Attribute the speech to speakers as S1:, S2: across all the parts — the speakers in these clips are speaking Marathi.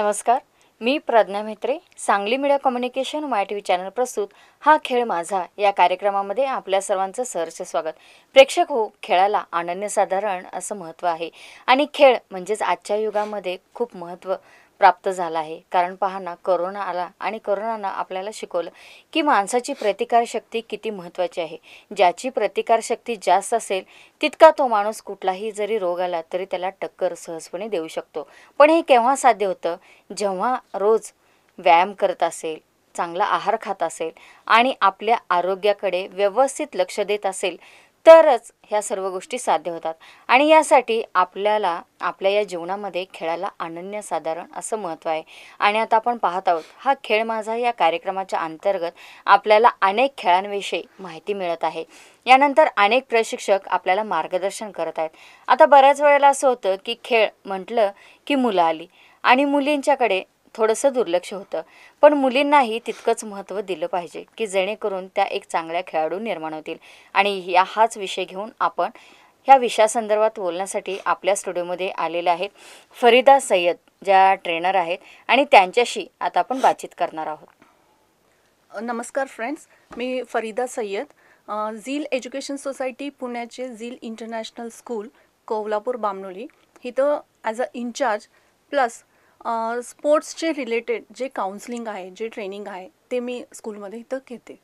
S1: नमस्कार मी Pragya Mhetre Sangli media communication my T V channel प्रस्तुत हा खेळ माझा या कार्यक्रमामध्ये आपल्या सर्वांचं सहर्ष स्वागत प्रेक्षक हो खेळाला अनन्यसाधारण असं महत्त्व आहे आणि खेळ म्हणजेच आजच्या युगामध्ये खूप महत्त्व प्राप्त झाला आहे कारण पहा ना करोना आला आणि करोनानं आपल्याला शिकवलं की माणसाची प्रतिकारशक्ती किती महत्त्वाची आहे ज्याची प्रतिकारशक्ती जास्त असेल तितका तो माणूस कुठलाही जरी रोग आला तरी त्याला टक्कर सहजपणे देऊ शकतो पण हे केव्हा साध्य होतं जेव्हा रोज व्यायाम करत असेल चांगला आहार खात असेल आणि आपल्या आरोग्याकडे व्यवस्थित लक्ष देत असेल तरच ह्या सर्व गोष्टी साध्य होतात आणि यासाठी आपल्याला आपल्या या जीवनामध्ये खेळाला अनन्यसाधारण असं महत्त्व आहे आणि आता आपण पाहत आहोत हा खेळ माझा या कार्यक्रमाच्या अंतर्गत आपल्याला अनेक खेळांविषयी माहिती मिळत आहे यानंतर अनेक प्रशिक्षक आपल्याला मार्गदर्शन करत आहेत आता बऱ्याच वेळेला असं होतं की खेळ म्हटलं की मुलं आली आणि मुलींच्याकडे थोडंसं दुर्लक्ष होतं पण मुलींनाही तितकंच महत्त्व दिलं पाहिजे की जेणेकरून त्या एक चांगल्या खेळाडू निर्माण होतील आणि या हाच विषय घेऊन आपण ह्या विषयासंदर्भात बोलण्यासाठी आपल्या स्टुडिओमध्ये आलेल्या आहेत फरीदा सय्यद ज्या ट्रेनर आहेत आणि त्यांच्याशी आता आपण बातचीत करणार आहोत
S2: नमस्कार फ्रेंड्स मी फरीदा सय्यद झील एज्युकेशन सोसायटी पुण्याचे झील इंटरनॅशनल स्कूल कोल्हापूर बामनोली इथं ॲज अ इन्चार्ज प्लस स्पोर्ट्सचे रिलेटेड जे काउन्सलिंग आहे जे ट्रेनिंग आहे ते मी स्कूलमध्ये इथं घेते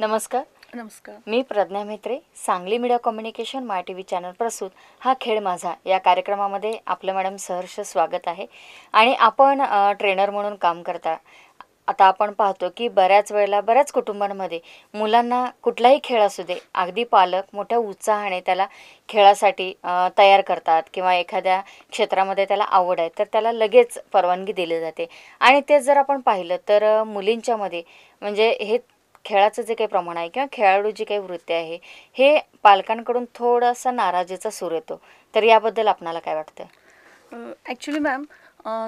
S1: नमस्कार नमस्कार मी Pragya Mhetre Sangli media communication my T V channel प्रस्तुत हा खेळ माझा या कार्यक्रमामध्ये आपलं मॅडम सहर्ष स्वागत आहे आणि आपण ट्रेनर म्हणून काम करता आता आपण पाहतो की बऱ्याच वेळेला बऱ्याच कुटुंबांमध्ये मुलांना कुठलाही खेळ असू दे अगदी पालक मोठ्या उत्साहाने त्याला खेळासाठी तयार करतात किंवा एखाद्या क्षेत्रामध्ये त्याला आवड आहे तर त्याला लगेच परवानगी दिली जाते आणि तेच जर आपण पाहिलं तर मुलींच्यामध्ये म्हणजे हे खेळाचं जे काही प्रमाण आहे किंवा खेळाडू जी काही वृत्ती आहे हे पालकांकडून थोडासा नाराजीचा सूर येतो तर याबद्दल आपणाला काय वाटतं ॲक्च्युली मॅम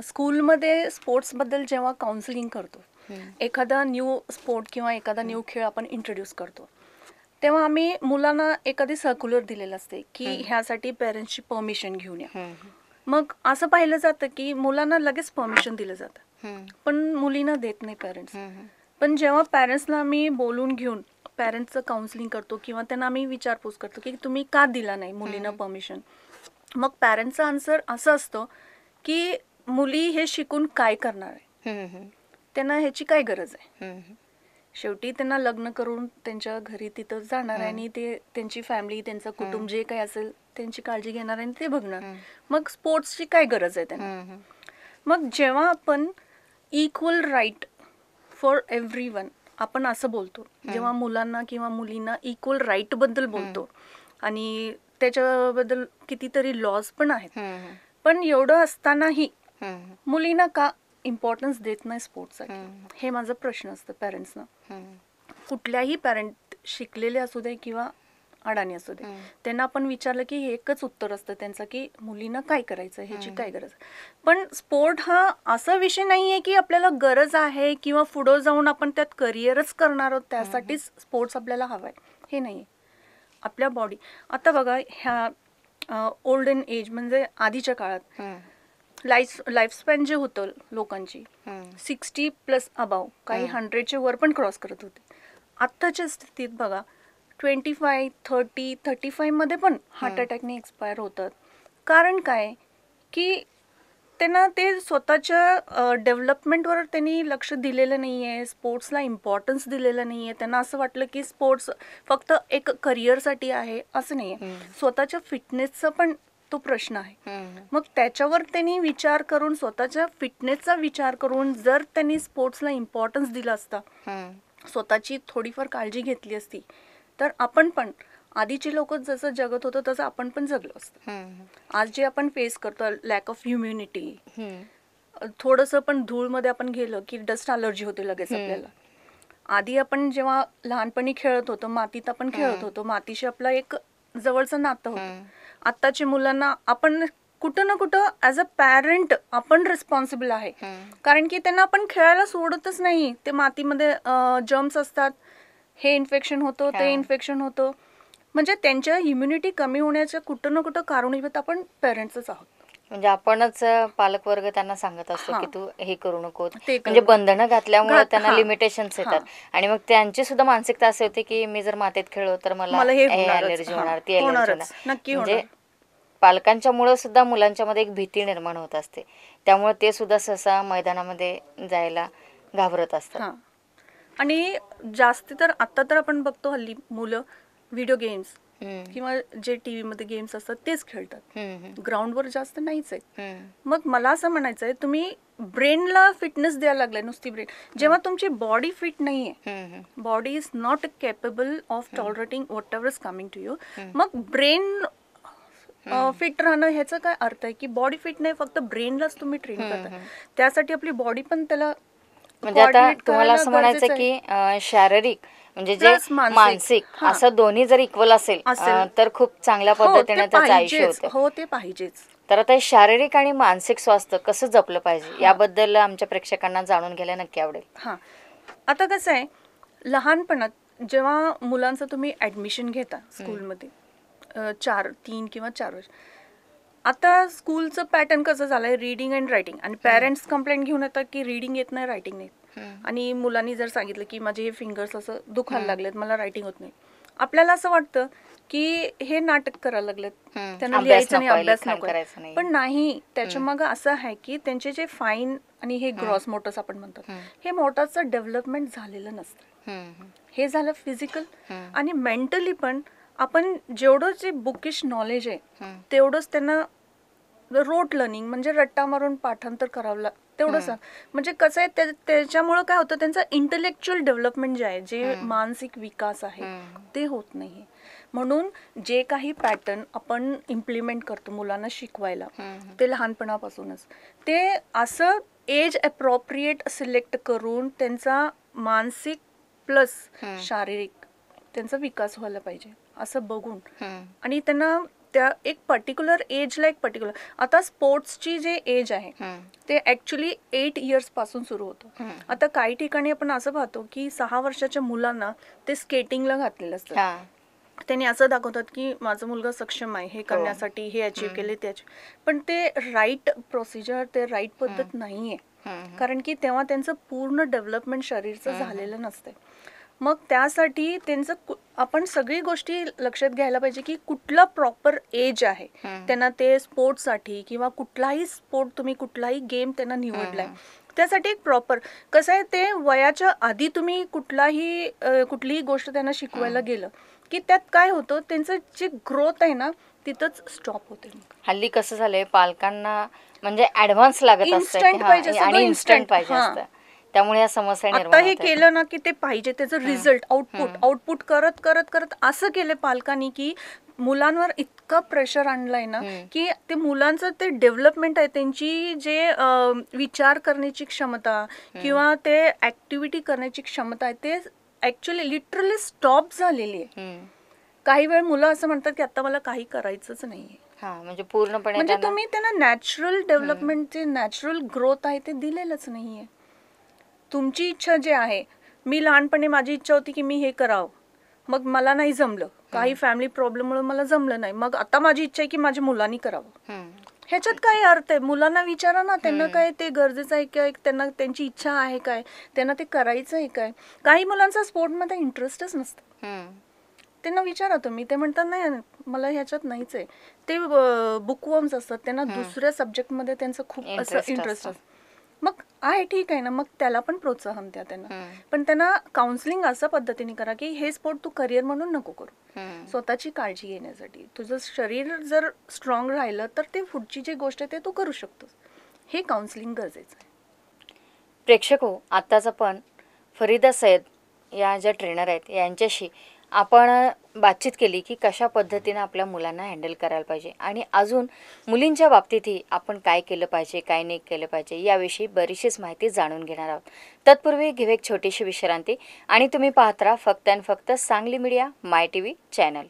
S1: स्कूलमध्ये
S2: स्पोर्ट्सबद्दल जेव्हा काउन्सिलिंग करतो एखादा न्यू स्पोर्ट किंवा एखादा न्यू खेळ आपण इंट्रोड्यूस करतो तेव्हा आम्ही मुलांना एखादी सर्क्युलर दिलेलं असते की ह्यासाठी पेरेंट्सची परमिशन घेऊन या मग असं पाहिलं जातं की मुलांना लगेच परमिशन दिलं जातं पण मुलींना देत नाही पेरेंट्स पण जेव्हा पेरेंट्सला आम्ही बोलून घेऊन पेरेंट्सचं काउन्सिलिंग करतो किंवा त्यांना आम्ही विचारपूस करतो की तुम्ही का दिला नाही मुलींना परमिशन मग पेरेंट्सचा आन्सर असं असतो की मुली हे शिकून काय करणार
S1: आहे
S2: त्यांना ह्याची काय गरज आहे शेवटी त्यांना लग्न करून त्यांच्या घरी तिथं जाणार आणि ते त्यांची फॅमिली त्यांचं कुटुंब जे काही असेल त्यांची काळजी घेणार आणि ते बघणार मग स्पोर्ट्सची काय गरज आहे त्यांना मग जेव्हा आपण equal right for everyone आपण असं बोलतो जेव्हा मुलांना किंवा मुलींना इक्वल राईट बद्दल बोलतो आणि त्याच्याबद्दल कितीतरी लॉज पण आहेत पण एवढं असतानाही मुलींना का इम्पॉर्टन्स देत नाही स्पोर्ट्ससाठी हे माझा प्रश्न असतं पॅरेंट्सना कुठल्याही पॅरेंट शिकलेले असू दे किंवा अडाणी असू दे त्यांना आपण विचारलं की हे एकच उत्तर असतं त्यांचं की मुलींना काय करायचं ह्याची काय गरज पण स्पोर्ट हा असा विषय नाही आहे की आपल्याला गरज आहे किंवा पुढं जाऊन आपण त्यात करिअरच करणार आहोत त्यासाठीच स्पोर्ट्स आपल्याला हवाय हे नाही आपल्या बॉडी आता बघा ह्या ओल्डन एज म्हणजे आधीच्या काळात लाईफ स्पॅन जे होतं लोकांची सिक्स्टी प्लस अबाव काही हंड्रेडचे वर पण क्रॉस करत होते आत्ताच्या स्थितीत बघा ट्वेंटी फाय थर्टी थर्टी फायमध्ये पण हार्ट अटॅकने एक्सपायर होतात कारण काय की त्यांना ते स्वतःच्या डेव्हलपमेंटवर त्यांनी लक्ष दिलेलं नाही आहे स्पोर्ट्सला इम्पॉर्टन्स दिलेलं नाही आहे त्यांना असं वाटलं की स्पोर्ट्स फक्त एक करिअरसाठी आहे असं नाही आहे स्वतःच्या फिटनेसचं पण तो प्रश्न आहे मग त्याच्यावर त्यांनी विचार करून स्वतःच्या फिटनेसचा विचार करून जर त्यांनी स्पोर्ट्सला इम्पॉर्टन्स दिला असता स्वतःची थोडीफार काळजी घेतली असती तर आपण पण आधीचे लोक जसं जगत होतं तसं आपण पण जगलो असत आज जे आपण फेस करतो लॅक ऑफ ह्युम्युनिटी थोडस पण धूळ मध्ये आपण गेलं की डस्ट अलर्जी होते लगेच आपल्याला आधी आपण जेव्हा लहानपणी खेळत होतो मातीत आपण खेळत होतो मातीशी आपला एक जवळचं नातं होतं आत्ताची मुलांना आपण कुठं ना कुठं ऍज अ पॅरेंट आपण रिस्पॉन्सिबल आहे कारण की त्यांना आपण खेळायला सोडतच नाही ते मातीमध्ये जम्स असतात हे इन्फेक्शन होतं ते इन्फेक्शन होतं म्हणजे त्यांच्या इम्युनिटी कमी होण्याचं कुठं ना कुठं
S1: कारणीभूत आपण पेरेंट्सच आहोत म्हणजे आपणच पालक वर्ग त्यांना सांगत असतो की तू हे करू नको म्हणजे बंधनं घातल्यामुळे त्यांना लिमिटेशन्स येतात आणि मग त्यांची सुद्धा मानसिकता असे होते की मी जर मातीत खेळलो तर मला एलर्जी होणार ती एलर्जी होणार म्हणजे पालकांच्या मुळे सुद्धा मुलांच्या मध्ये एक भीती निर्माण होत असते त्यामुळे ते सुद्धा सहसा मैदानामध्ये जायला घाबरत असतात
S2: आणि जास्ती तर आता तर आपण बघतो हल्ली मुलं व्हिडिओ गेम्स किंवा जे टीव्ही मध्ये गेम्स असतात तेच खेळतात ग्राउंड वर जास्त नाहीच आहे मग मला असं म्हणायचं आहे तुम्ही ब्रेनला फिटनेस द्यायला लागलाय नुसती ब्रेन जेव्हा तुमची बॉडी फिट नाहीये body is not capable of tolerating whatever is coming to you मग ब्रेन फिट राहणं ह्याचा काय अर्थ आहे की बॉडी फिट नाही फक्त ब्रेनलाच तुम्ही ट्रेन करता त्यासाठी आपली बॉडी पण त्याला म्हणजे आता तुम्हाला असं म्हणायचं की
S1: शारीरिक म्हणजे जे मानसिक. असं दोन्ही जर इक्वल असेल तर खूप चांगल्या हो, पद्धतीने त्याचं आयुष्य हो ते पाहिजेच तर आता शारीरिक आणि मानसिक स्वास्थ्य कसं जपलं पाहिजे याबद्दल आमच्या प्रेक्षकांना जाणून घ्यायला नक्की आवडेल हा
S2: आता कसं आहे लहानपणात जेव्हा मुलांचं तुम्ही ऍडमिशन घेता स्कूलमध्ये मध्ये चार तीन किंवा चार वर्ष आता स्कूलचं पॅटर्न कसं झालंय रिडिंग अँड रायटिंग आणि पेरेंट्स कंप्लेंट घेऊन येतात की रिडिंग येत नाही रायटिंग नाही आणि मुलांनी जर सांगितलं की माझे हे फिंगर्स असं दुखायला लागलेत मला रायटिंग होत नाही आपल्याला असं वाटतं की हे नाटक करायला लागलेत त्यांना लिहायचं नाही अभ्यास नको पण नाही त्याच्या मागे असं आहे की त्यांचे जे फाईन आणि हे ग्रॉस मोटर्स आपण म्हणतो हे मोटर्सचं डेव्हलपमेंट झालेलं नसतं हे झालं फिजिकल आणि मेंटली पण आपण जेवढं जे बुकिश नॉलेज आहे तेवढंच त्यांना रोट लर्निंग म्हणजे रट्टा मारून पाठांतर करावं तेवढं म्हणजे कसं आहे त्याच्यामुळे काय होतं त्यांचा इंटलेक्च्युअल डेव्हलपमेंट जे आहे जे मानसिक विकास आहे ते होत नाही म्हणून जे काही पॅटर्न आपण इम्प्लिमेंट करतो मुलांना शिकवायला ते लहानपणापासूनच ते असं एज अप्रोप्रिएट सिलेक्ट करून त्यांचा मानसिक प्लस शारीरिक त्यांचा विकास व्हायला पाहिजे असं बघून आणि त्यांना त्या एक पर्टिक्युलर ला एक पर्टिक्युलर आता स्पोर्ट्सची जे एज आहे ते ऍक्च्युली एट इयर्स पासून सुरू होतं आता काही ठिकाणी आपण असं पाहतो की सहा वर्षाच्या मुलांना ते स्केटिंगला घातलेलं असतं त्यांनी असं दाखवतात की माझा मुलगा सक्षम आहे हे हो. करण्यासाठी हे अचीव्ह केले ते पण ते राईट प्रोसिजर ते राईट पद्धत नाहीये कारण की तेव्हा त्यांचं पूर्ण डेव्हलपमेंट शरीरचं झालेलं नसतं मग त्यासाठी त्यांचं आपण सगळी गोष्टी लक्षात घ्यायला पाहिजे की कुठलं प्रॉपर एज आहे त्यांना ते स्पोर्टसाठी किंवा कुठलाही स्पोर्ट तुम्ही कुठलाही गेम त्यांना निवडलाय त्यासाठी एक प्रॉपर कसं आहे ते वयाच्या आधी तुम्ही कुठलाही कुठलीही गोष्ट त्यांना शिकवायला गेलं की त्यात काय होतं त्यांचं जे ग्रोथ आहे ना तिथंच
S1: स्टॉप होते हल्ली कसं झालंय पालकांना म्हणजे ऍडव्हान्स लागत असतं आणि इन्स्टंट पाहिजे त्यामुळे या समस्या आता हे केलं
S2: ना की ते पाहिजे त्याचं रिझल्ट आउटपुट आउटपुट करत करत करत असं केलं पालकांनी की मुलांवर इतका प्रेशर आणलाय ना की ते मुलांचं ते डेव्हलपमेंट आहे त्यांची जे विचार करण्याची क्षमता किंवा ते ऍक्टिव्हिटी करण्याची क्षमता आहे ते ऍक्च्युली लिटरली स्टॉप झालेली आहे काही वेळ मुलं असं म्हणतात की आता मला काही करायचंच नाहीये
S1: म्हणजे पूर्णपणे म्हणजे तुम्ही
S2: त्यांना नॅचरल डेव्हलपमेंट जे नॅचरल ग्रोथ आहे ते दिलेलंच नाहीये तुमची इच्छा जे आहे मी लहानपणी माझी इच्छा होती की मी हे करावं मग मला नाही जमलं काही फॅमिली प्रॉब्लेम मुळे मला जमलं नाही मग आता माझी इच्छा आहे की माझ्या मुलांनी करावं ह्याच्यात काय अर्थ आहे मुलांना विचारा ना त्यांना काय ते गरजेचं आहे काय त्यांना त्यांची इच्छा आहे काय त्यांना ते करायचं आहे काय काही मुलांचा स्पोर्टमध्ये इंटरेस्टच नसतो त्यांना विचारा तुम्ही ते म्हणतात नाही मला ह्याच्यात नाहीच आहे ते बुकवॉम्स असतात त्यांना दुसऱ्या सब्जेक्टमध्ये त्यांचा खूप असं इंटरेस्ट असतो मग आहे ठीक आहे ना मग त्याला पण प्रोत्साहन द्या त्यांना पण त्यांना काउन्सिलिंग असं पद्धतीने करा की हे स्पोर्ट तू करिअर म्हणून नको करू स्वतःची काळजी घेण्यासाठी तुझं शरीर जर स्ट्रॉंग राहिलं तर ते पुढची जी गोष्ट आहे ते तू करू शकतोस हे काउन्सिलिंग गरजेचं आहे
S1: प्रेक्षक हो आत्ताच आपण फरीदा सैद या ज्या ट्रेनर आहेत यांच्याशी आपण बातचीत केली की कशा पद्धतीनं आपल्या मुलांना हँडल करायला पाहिजे आणि अजून मुलींच्या बाबतीतही आपण काय केलं पाहिजे काय नाही केलं पाहिजे याविषयी बरीचशीच माहिती जाणून घेणार आहोत तत्पूर्वी घेऊ एक छोटीशी विश्रांती आणि तुम्ही पाहत राहा फक्त आणि फक्त Sangli media my T V channel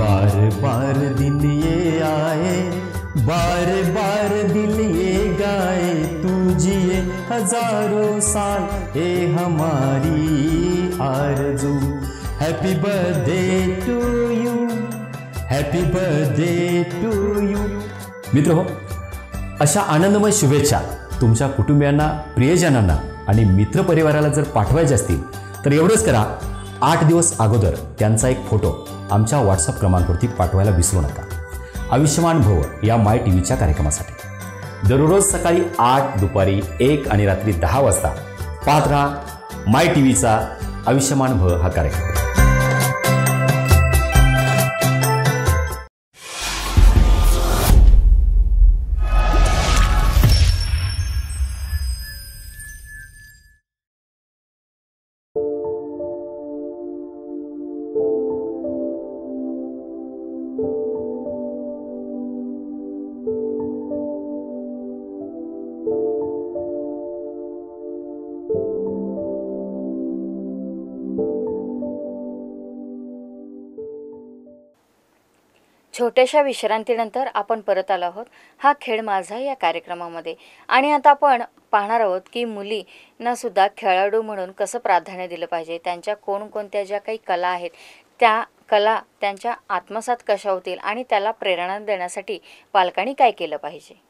S1: बार बार दिल ये आए बार बार दिल ये गाए तू जिए
S2: हजारों साल ए हमारी आरजू happy birthday to you happy birthday
S1: to you
S2: मित्र हो अशा आनंदमय शुभेच्छा तुमच्या कुटुंबियांना प्रियजनांना आणि मित्रपरिवाराला जर पाठवायचे असतील तर एवढंच करा आठ दिवस अगोदर त्यांचा एक फोटो आमच्या व्हॉट्सअप क्रमांकावरती पाठवायला विसरू नका आयुष्यमान भव या माय टी व्हीच्या कार्यक्रमासाठी दररोज सकाळी आठ दुपारी एक आणि रात्री दहा वाजता पाहत राहा माय टी व्हीचा आयुष्यमान भव हा कार्यक्रम
S1: छोट्याशा विश्रांतीनंतर आपण परत आलो आहोत हा खेळ माझा या कार्यक्रमामध्ये आणि आता आपण पाहणार आहोत की मुलींना सुद्धा खेळाडू म्हणून कसं प्राधान्य दिलं पाहिजे त्यांच्या कोणकोणत्या ज्या काही कला आहेत त्या कला त्यांच्या आत्मसात कशा होतील आणि त्याला प्रेरणा देण्यासाठी पालकांनी काय केलं पाहिजे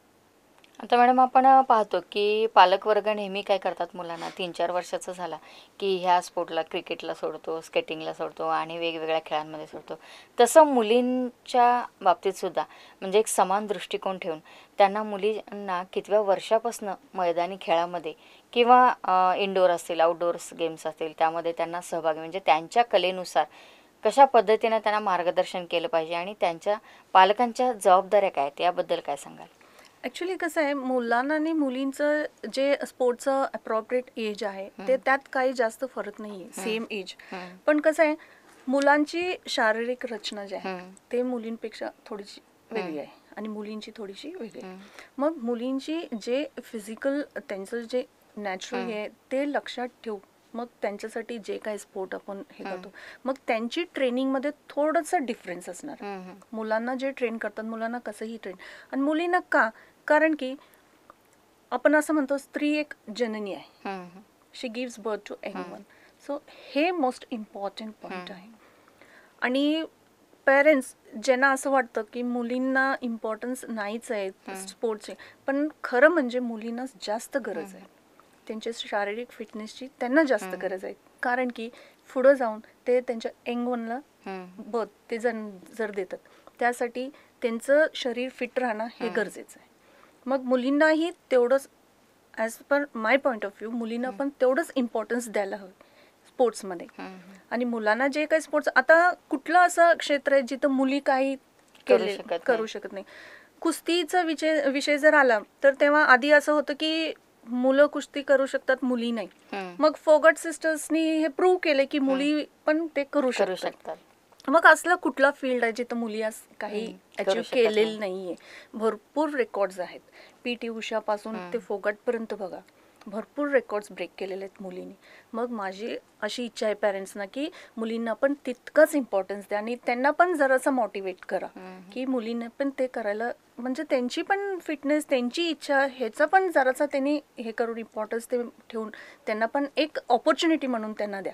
S1: आता मॅडम आपण पाहतो की पालकवर्ग नेहमी काय करतात मुलांना तीन चार वर्षाचं झाला की ह्या स्पोर्टला क्रिकेटला सोडतो स्केटिंगला सोडतो आणि वेगवेगळ्या खेळांमध्ये सोडतो तसं मुलींच्या बाबतीतसुद्धा म्हणजे एक समान दृष्टिकोन ठेवून त्यांना मुलींना कितव्या वर्षापासून मैदानी खेळामध्ये किंवा इनडोअर असतील आउटडोअर्स गेम्स असतील त्यामध्ये त्यांना सहभागी म्हणजे त्यांच्या कलेनुसार कशा पद्धतीनं त्यांना मार्गदर्शन केलं पाहिजे आणि त्यांच्या पालकांच्या जबाबदाऱ्या काय याबद्दल काय सांगाल
S2: ॲक्च्युली कसं आहे मुलांना आणि मुलींचं जे स्पोर्टचं अप्रॉप्रिएट एज आहे ते त्यात काही जास्त फरक नाही आहे सेम एज पण कसं आहे मुलांची शारीरिक रचना जी आहे ते मुलींपेक्षा थोडीशी वेगळी आहे आणि मुलींची थोडीशी वेगळी मग मुलींची जे फिजिकल त्यांचं जे नॅचरल आहे ते लक्षात ठेवू मग त्यांच्यासाठी जे काही स्पोर्ट आपण हे करतो मग त्यांची ट्रेनिंगमध्ये थोडंसं डिफरन्स असणार मुलांना जे ट्रेन करतात मुलांना कसंही ट्रेन आणि मुलींना का कारण की आपण असं म्हणतो स्त्री एक जननी आहे she gives birth to anyone so हे मोस्ट इम्पॉर्टंट पॉईंट आहे आणि पेरेंट्स ज्यांना असं वाटतं की मुलींना इम्पॉर्टन्स नाहीच आहे स्पोर्ट्सचे पण खरं म्हणजे मुलींना जास्त गरज आहे त्यांच्या शारीरिक फिटनेसची त्यांना जास्त गरज आहे कारण की पुढं जाऊन ते त्यांच्या एंगवनला वनला बर्थ ते जर देतात त्यासाठी त्यांचं शरीर फिट राहणं हे गरजेचं आहे मग मुलींनाही तेवढंच as per my point of view मुलींना पण तेवढंच इम्पॉर्टन्स द्यायला हवं स्पोर्ट्समध्ये आणि मुलांना जे काही स्पोर्ट्स आता कुठलं असं क्षेत्र आहे जिथं मुली काही केले करू शकत नाही कुस्तीचा विषय विषय जर आला तर तेव्हा आधी असं होतं की मुलं कुस्ती करू शकतात मुली नाही मग फोगट सिस्टर्सनी हे प्रूव्ह केले की मुली पण ते करू शकतात मग असलं कुठला फील्ड आहे जिथं मुली आज काही अचीव केलेलं नाहीये भरपूर रेकॉर्ड्स आहेत पी टी उषापासून ते फोगटपर्यंत बघा भरपूर रेकॉर्ड्स ब्रेक केलेले आहेत मुलींनी मग माझी अशी इच्छा आहे पॅरेंट्सना की मुलींना पण तितकंच इम्पॉर्टन्स द्या आणि त्यांना पण जरासा मोटिवेट करा की मुलींना पण ते करायला म्हणजे त्यांची पण फिटनेस त्यांची इच्छा ह्याचा पण जरासा त्यांनी हे करून
S1: इम्पॉर्टन्स ते ठेवून त्यांना पण एक ऑपॉर्च्युनिटी म्हणून त्यांना द्या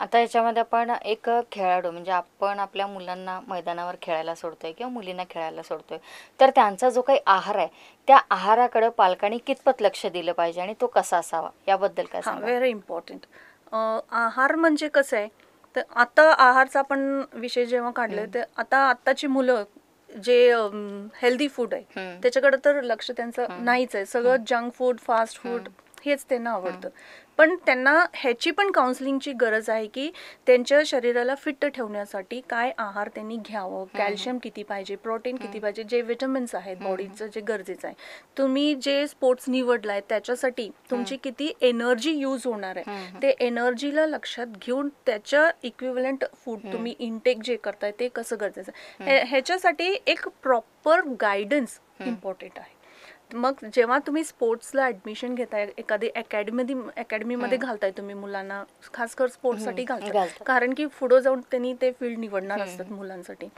S1: आता याच्यामध्ये आपण एक खेळाडू म्हणजे आपण आपल्या मुलांना मैदानावर खेळायला सोडतोय किंवा मुलींना खेळायला सोडतोय तर त्यांचा जो काही आहार आहे त्या आहाराकडे पालकांनी कितपत लक्ष दिलं पाहिजे आणि तो कसा असावा याबद्दल काय व्हेरी इम्पॉर्टंट आहार म्हणजे कसं आहे तर
S2: आता आहारचा आपण विषय जेव्हा काढले तर आता आत्ताची मुलं जे हेल्दी फूड आहे त्याच्याकडे तर लक्ष त्यांचं नाहीच आहे सगळं जंक फूड फास्ट फूड हेच त्यांना आवडतं पण त्यांना ह्याची पण काउन्सिलिंगची गरज आहे की त्यांच्या शरीराला फिट ठेवण्यासाठी काय आहार त्यांनी घ्यावं कॅल्शियम किती पाहिजे प्रोटीन किती पाहिजे जे विटॅमिन्स आहेत बॉडीचं जे गरजेचं आहे तुम्ही जे स्पोर्ट्स निवडलाय त्याच्यासाठी तुमची किती एनर्जी यूज होणार आहे ते एनर्जीला लक्षात घेऊन त्याच्या इक्विवलंट फूड तुम्ही इनटेक जे करताय ते कसं गरजेचं आहे ह्याच्यासाठी एक प्रॉपर गायडन्स इम्पॉर्टंट आहे मग जेव्हा तुम्ही स्पोर्ट्सला ऍडमिशन घेताय एखादी अकॅडमी अकॅडमीमध्ये घालताय तुम्ही मुलांना खास स्पोर्ट्स स्पोर्ट्ससाठी घालताय कारण की पुढे जाऊन त्यांनी ते फील्ड निवडणार असतात मुलांसाठी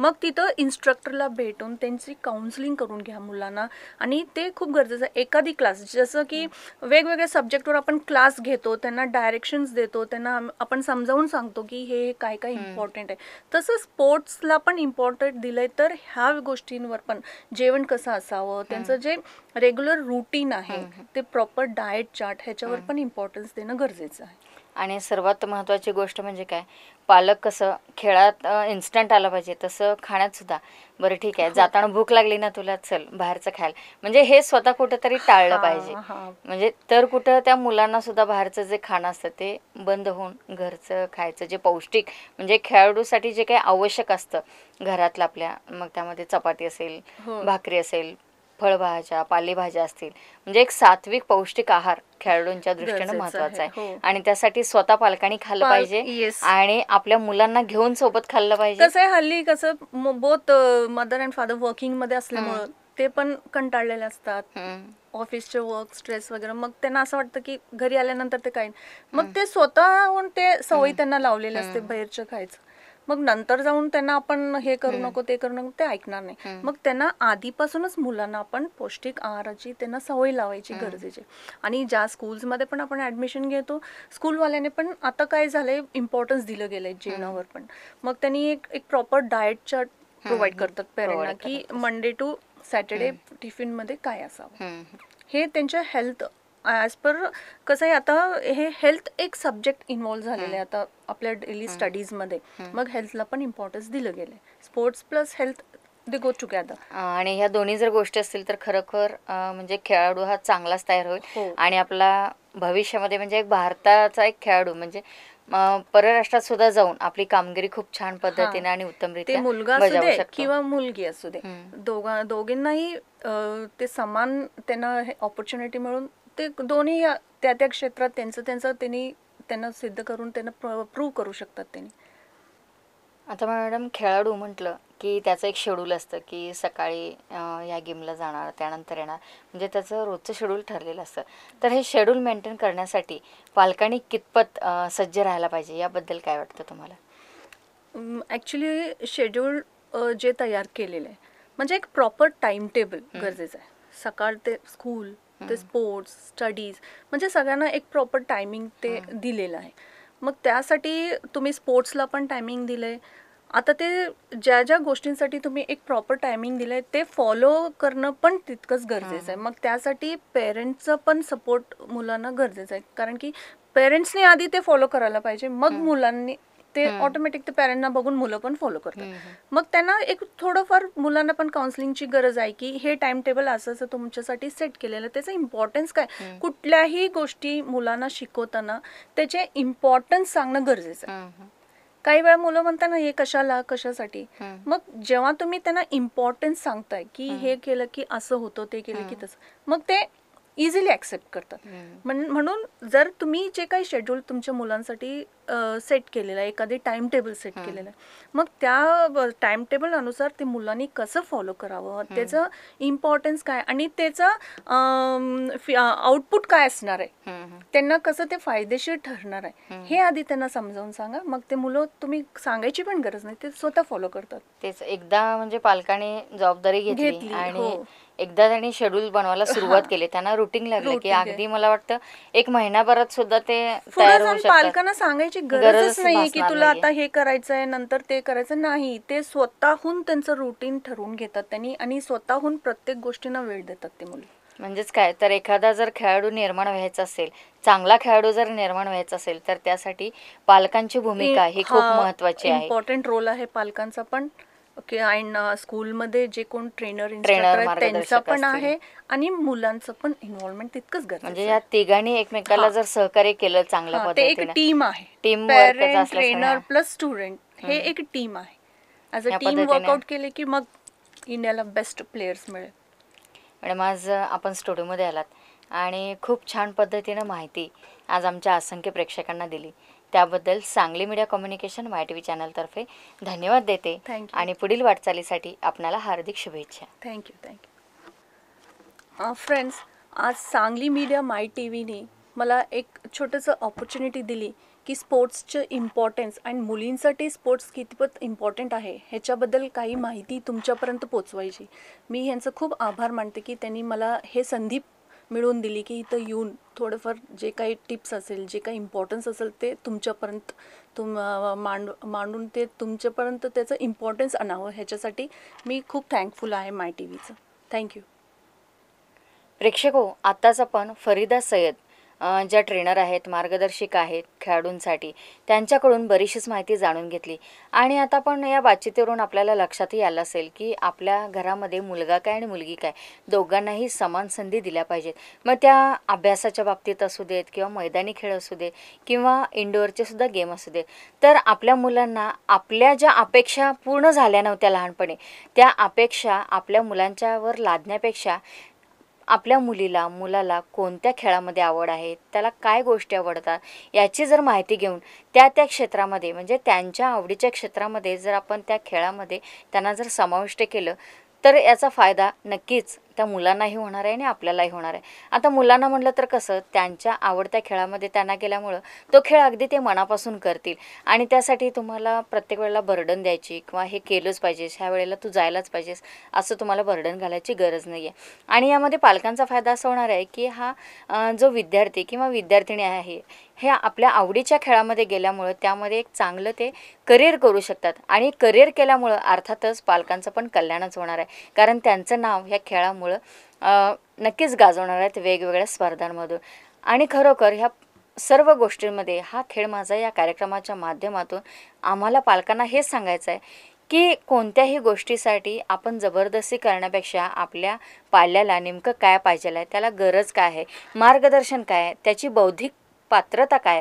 S2: मग तिथं इन्स्ट्रक्टरला भेटून त्यांची काउन्सिलिंग करून घ्या मुलांना आणि ते खूप गरजेचं आहे एखादी क्लास जसं की वेगवेगळ्या सब्जेक्टवर आपण क्लास घेतो त्यांना डायरेक्शन्स देतो त्यांना आपण समजावून सांगतो की हे काय काय इम्पॉर्टंट आहे तसं स्पोर्ट्सला पण इम्पॉर्टंट दिलंय तर ह्या गोष्टींवर पण जेवण कसं असावं त्यांचं जे रेग्युलर रुटीन आहे ते प्रॉपर डाएट चार्ट ह्याच्यावर पण इम्पॉर्टन्स देणं गरजेचं आहे
S1: आणि सर्वात महत्त्वाची गोष्ट म्हणजे काय पालक कसं खेळात इन्स्टंट आलं पाहिजे तसं खाण्यात सुद्धा बरं ठीक आहे हो. जाताना भूक लागली ना तुला चल बाहेरचं खायला म्हणजे हे स्वतः कुठंतरी टाळलं पाहिजे म्हणजे तर कुठं त्या मुलांना सुद्धा बाहेरचं जे खाणं असतं ते बंद होऊन घरचं खायचं जे पौष्टिक म्हणजे खेळाडूसाठी जे काही आवश्यक असतं घरातलं आपल्या मग त्यामध्ये चपाती असेल हो. भाकरी असेल फळभाज्या पालेभाज्या असतील म्हणजे एक सात्विक पौष्टिक आहार खेळाडूंच्या दृष्टीने महत्वाचा आहे हो. आणि त्यासाठी स्वतः पालकांनी खाल्लं पाहिजे आणि आपल्या मुलांना घेऊन सोबत खाल्लं पाहिजे
S2: कसं हल्ली कसं बोत मदर अँड फादर वर्किंग मध्ये असल्यामुळे ते पण कंटाळलेले असतात ऑफिसचे वर्क स्ट्रेस वगैरे मग त्यांना असं वाटतं की घरी आल्यानंतर ते काही मग ते स्वतःहून ते सवयी त्यांना लावलेले असते बाहेरचं खायचं मग नंतर जाऊन त्यांना आपण हे करू नको ते करू नको ते ऐकणार नाही मग त्यांना आधीपासूनच मुलांना आपण पौष्टिक आहाराची त्यांना सवय लावायची गरजेची आणि ज्या स्कूल्समध्ये पण आपण ऍडमिशन घेतो स्कूलवाल्याने पण आता काय झालंय इम्पॉर्टन्स दिलं गेलंय जीवनावर पण मग त्यांनी एक एक प्रॉपर डाएट चार्ट प्रोव्हाइड करतात पेरेंटना की मंडे टू सॅटर्डे टिफिन मध्ये काय असावं हे त्यांच्या हेल्थ ॲज पर कसं आहे आता हे हेल्थ एक सब्जेक्ट इन्वॉल्व्ह झालेले आता आपल्या डेली
S1: स्टडीजमध्ये मग हेल्थला पण इम्पॉर्टन्स दिलं गेलं sports plus health they go together आणि ह्या दोन्ही जर गोष्टी असतील तर खरोखर म्हणजे खेळाडू हा चांगलाच तयार होईल हो. आणि आपला भविष्यामध्ये म्हणजे एक भारताचा एक खेळाडू म्हणजे परराष्ट्रात सुद्धा जाऊन आपली कामगिरी खूप छान पद्धतीने आणि उत्तम रीती मुलगा
S2: किंवा मुलगी असू दे दोघा दोघींनाही ते समान त्यांना ऑपॉर्च्युनिटी मिळून ते दोन्ही त्या त्या क्षेत्रात त्यांचं त्यांचं त्यांनी त्यांना सिद्ध करून त्यांना प्रूव्ह करू शकतात त्यांनी
S1: आता मॅडम खेळाडू म्हटलं की त्याचं एक शेड्यूल असतं की सकाळी या गेमला जाणार त्यानंतर येणार म्हणजे त्याचं रोजचं शेड्यूल ठरलेलं असतं तर हे शेड्यूल मेंटेन करण्यासाठी पालकांनी कितपत सज्ज राहायला पाहिजे याबद्दल काय वाटतं तुम्हाला
S2: ॲक्च्युली शेड्यूल जे तयार केलेलं आहे म्हणजे एक प्रॉपर टाईम टेबल गरजेचं आहे सकाळ ते स्कूल ते स्पोर्ट्स स्टडीज म्हणजे सगळ्यांना एक प्रॉपर टायमिंग ते दिलेलं आहे मग त्यासाठी तुम्ही स्पोर्ट्सला पण टायमिंग दिलं आहे आता ते ज्या ज्या गोष्टींसाठी तुम्ही एक प्रॉपर टायमिंग दिलं आहे ते फॉलो करणं पण तितकंच गरजेचं आहे मग त्यासाठी पेरेंट्सचा पण सपोर्ट मुलांना गरजेचं आहे कारण की पेरेंट्सने आधी ते फॉलो करायला पाहिजे मग मुलांनी ते ऑटोमॅटिक ते पॅरेंटना बघून मुलं पण फॉलो करतात मग त्यांना एक थोडंफार मुलांना पण काउन्सिलिंगची गरज आहे की हे टाइम टेबल असं तुमच्यासाठी सेट केलेलं त्याचा इम्पॉर्टन्स काय कुठल्याही गोष्टी मुलांना शिकवताना त्याचे इम्पॉर्टन्स सांगणं गरजेचं आहे काही वेळा मुलं म्हणतात ना हे कशाला कशासाठी मग जेव्हा तुम्ही त्यांना इम्पॉर्टन्स सांगताय की हे केलं की असं होतं ते केलं की तसं मग ते इझिली ऍक्सेप्ट करतात म्हणून जर तुम्ही जे काही शेड्यूल तुमच्या मुलांसाठी सेट केलेलं आहे एखादी टाइम टेबल सेट केलेलं आहे मग त्या टाइम टेबल अनुसार ते मुलांनी कसं फॉलो करावं त्याचं इम्पॉर्टन्स काय आणि त्याचं आउटपुट काय असणार आहे त्यांना कसं ते फायदेशीर ठरणार आहे हे आधी त्यांना समजावून सांगा मग ते मुलं तुम्ही सांगायची पण गरज नाही ते स्वतः फॉलो करतात
S1: तेच एकदा म्हणजे पालकाने जबाबदारी घेतली आणि हो. एकदा त्यांनी शेड्यूल बनवायला सुरुवात केली त्यांना रुटीन लागलं की अगदी मला वाटतं एक महिनाभरात सुद्धा ते तयार होऊ पालकांना
S2: सांगायची गरजच नाही की तुला आता हे करायचं आहे नंतर ते करायचं नाही ते स्वतःहून त्यांचं रुटीन ठरवून घेतात त्यांनी आणि स्वतःहून प्रत्येक गोष्टींना वेळ देतात ते मुलं
S1: म्हणजेच काय तर एखादा जर खेळाडू निर्माण व्हायचा असेल चांगला खेळाडू जर निर्माण व्हायचा असेल तर त्यासाठी पालकांची भूमिका ही खूप महत्वाची आहे इम्पॉर्टंट
S2: रोल आहे पालकांचा पण ओके अँड स्कूलमध्ये जे कोण ट्रेनर ट्रेनर त्यांचा पण आहे आणि मुलांचं पण इन्व्हॉल्वमेंट तितकंच गरजेचं म्हणजे
S1: या तिघांनी एकमेकाला जर सहकार्य केलं ते एक टीम
S2: आहे team parent trainer plus student हे एक टीम आहे
S1: ऍज अ टीम वर्कआउट
S2: केले की मग इंडियाला बेस्ट
S1: प्लेयर्स मिळेल मॅडम आज आपण स्टुडिओमध्ये आलात आणि खूप छान पद्धतीनं माहिती आज आमच्या असंख्य प्रेक्षकांना दिली त्याबद्दल Sangli media communication my T V चॅनलतर्फे धन्यवाद देते थँक्यू आणि पुढील वाटचालीसाठी आपणाला हार्दिक शुभेच्छा थँक्यू
S2: थँक्यू फ्रेंड्स आज सांगली मीडिया माय टी व्हीने मला एक छोटंसं ऑपॉर्च्युनिटी दिली की स्पोर्ट्सचं इम्पॉर्टन्स आणि मुलींसाठी स्पोर्ट्स कितीपत इम्पॉर्टंट आहे ह्याच्याबद्दल काही माहिती तुमच्यापर्यंत पोचवायची मी ह्यांचं खूप आभार मानते की त्यांनी मला हे संधी मिळवून दिली की इथं येऊन थोडंफार जे काही टिप्स असेल जे काही इम्पॉर्टन्स असेल ते तुमच्यापर्यंत तुम मांड मांडून ते तुमच्यापर्यंत त्याचं इम्पॉर्टन्स आणावं ह्याच्यासाठी मी खूप थँकफुल आहे माय
S1: टी व्हीचं थँक्यू प्रेक्षको हो, आत्ताच आपण फरीदा सय्यद ज्या ट्रेनर आहेत मार्गदर्शिका आहेत खेळाडूंसाठी त्यांच्याकडून बरीचशीच माहिती जाणून घेतली आणि आता पण या बातचीतीवरून आपल्याला लक्षातही आलं असेल की आपल्या घरामध्ये मुलगा काय आणि मुलगी काय दोघांनाही समान संधी दिल्या पाहिजेत मग त्या अभ्यासाच्या बाबतीत असू देत किंवा मैदानी खेळ असू दे किंवा इनडोअरचे सुद्धा गेम असू दे तर आपल्या मुलांना आपल्या ज्या अपेक्षा पूर्ण झाल्या नव्हत्या लहानपणी त्या अपेक्षा आपल्या मुलांच्यावर लादण्यापेक्षा आपल्या मुलीला मुलाला कोणत्या खेळामध्ये आवड आहे त्याला काय गोष्टी आवडतात याची जर माहिती घेऊन त्या त्या क्षेत्रामध्ये म्हणजे त्यांच्या आवडीच्या क्षेत्रामध्ये जर आपण त्या खेळामध्ये त्यांना जर समाविष्ट केलं तर याचा फायदा नक्कीच त्या मुलांनाही होणार आहे आणि आपल्यालाही होणार आहे आता मुलांना म्हटलं तर कसं त्यांच्या आवडत्या खेळामध्ये त्यांना गेल्यामुळं तो खेळ अगदी ते मनापासून करतील आणि त्यासाठी तुम्हाला प्रत्येक वेळेला बर्डन द्यायची किंवा हे केलंच पाहिजेस ह्या वेळेला तू जायलाच पाहिजेस असं तुम्हाला बर्डन घालायची गरज नाही आहे आणि यामध्ये पालकांचा फायदा असा होणार आहे की हा जो विद्यार्थी किंवा विद्यार्थिनी आहे हे आपल्या आवडीच्या खेळामध्ये गेल्यामुळं त्यामध्ये एक चांगलं ते करिअर करू शकतात आणि करिअर केल्यामुळं अर्थातच पालकांचं पण कल्याणच होणार आहे कारण त्यांचं नाव ह्या खेळामुळे नक्कीच गाजवणार आहेत वेगवेगळ्या स्पर्धांमधून आणि खरोखर ह्या सर्व गोष्टींमध्ये हा खेळ माझा या कार्यक्रमाच्या माध्यमातून आम्हाला पालकांना हेच सांगायचं आहे की कोणत्याही गोष्टीसाठी आपण जबरदस्ती करण्यापेक्षा आपल्या पाल्याला नेमकं काय पाहिजे आहे त्याला गरज काय आहे मार्गदर्शन काय आहे त्याची बौद्धिक पात्रता काय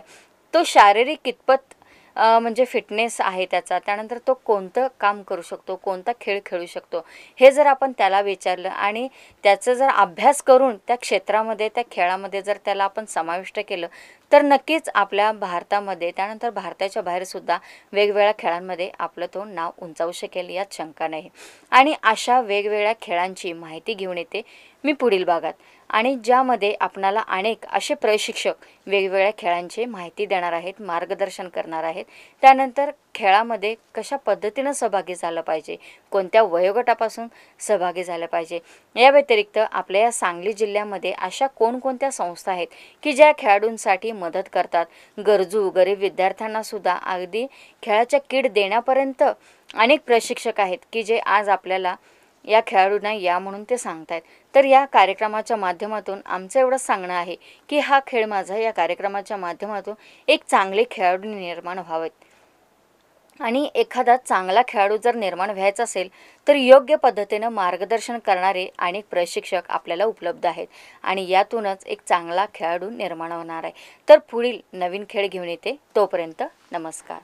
S1: तो शारीरिक कितपत म्हणजे फिटनेस आहे त्याचा त्यानंतर तो कोणतं काम करू शकतो कोणता खेळ खेळू शकतो हे जर आपण त्याला विचारलं आणि त्याचं जर अभ्यास करून त्या क्षेत्रामध्ये त्या खेळामध्ये जर त्याला आपण समाविष्ट केलं तर नक्कीच आपल्या भारतामध्ये त्यानंतर भारताच्या बाहेरसुद्धा वेगवेगळ्या खेळांमध्ये आपलं तो नाव उंचावू शकेल यात शंका नाही आणि अशा वेगवेगळ्या खेळांची माहिती घेऊन येते मी पुढील भागात आणि ज्यामध्ये आपणाला अनेक असे प्रशिक्षक वेगवेगळ्या खेळांची माहिती देणार आहेत मार्गदर्शन करणार आहेत त्यानंतर खेळामध्ये कशा पद्धतीनं सहभागी झालं पाहिजे कोणत्या वयोगटापासून सहभागी झालं पाहिजे या व्यतिरिक्त आपल्या या सांगली जिल्ह्यामध्ये अशा कोणकोणत्या संस्था आहेत की ज्या खेळाडूंसाठी मदत करतात गरजू गरीब विद्यार्थ्यांनासुद्धा अगदी खेळाच्या कीड देण्यापर्यंत अनेक प्रशिक्षक आहेत की जे आज आपल्याला या खेळाडूंना या म्हणून ते सांगतायत तर या कार्यक्रमाच्या माध्यमातून आमचं एवढंच सांगणं आहे की हा खेळ माझा या कार्यक्रमाच्या माध्यमातून एक चांगले खेळाडू निर्माण व्हावेत आणि एखादा चांगला खेळाडू जर निर्माण व्हायचा असेल तर योग्य पद्धतीनं मार्गदर्शन करणारे अनेक प्रशिक्षक आपल्याला उपलब्ध आहेत आणि यातूनच एक चांगला खेळाडू निर्माण होणार आहे तर पुढील नवीन खेळ घेऊन येते तोपर्यंत नमस्कार